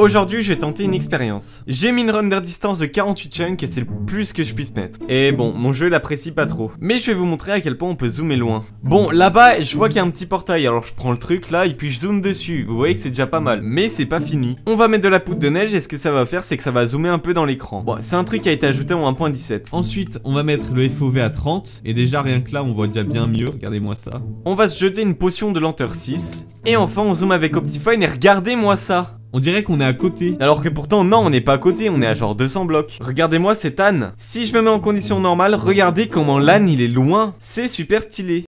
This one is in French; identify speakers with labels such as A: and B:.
A: Aujourd'hui, je vais tenter une expérience. J'ai mis une render distance de 48 chunks et c'est le plus que je puisse mettre. Et bon, mon jeu l'apprécie pas trop. Mais je vais vous montrer à quel point on peut zoomer loin. Bon, là-bas, je vois qu'il y a un petit portail, alors je prends le truc là et puis je zoome dessus. Vous voyez que c'est déjà pas mal. Mais c'est pas fini. On va mettre de la poudre de neige et ce que ça va faire, c'est que ça va zoomer un peu dans l'écran. Bon, c'est un truc qui a été ajouté en 1.17. Ensuite, on va mettre le FOV à 30. Et déjà, rien que là, on voit déjà bien mieux. Regardez-moi ça. On va se jeter une potion de lenteur 6. Et enfin, on zoome avec Optifine et regardez-moi ça on dirait qu'on est à côté. Alors que pourtant, non, on n'est pas à côté, on est à genre 200 blocs. Regardez-moi cette âne. Si je me mets en condition normale, regardez comment l'âne il est loin. C'est super stylé.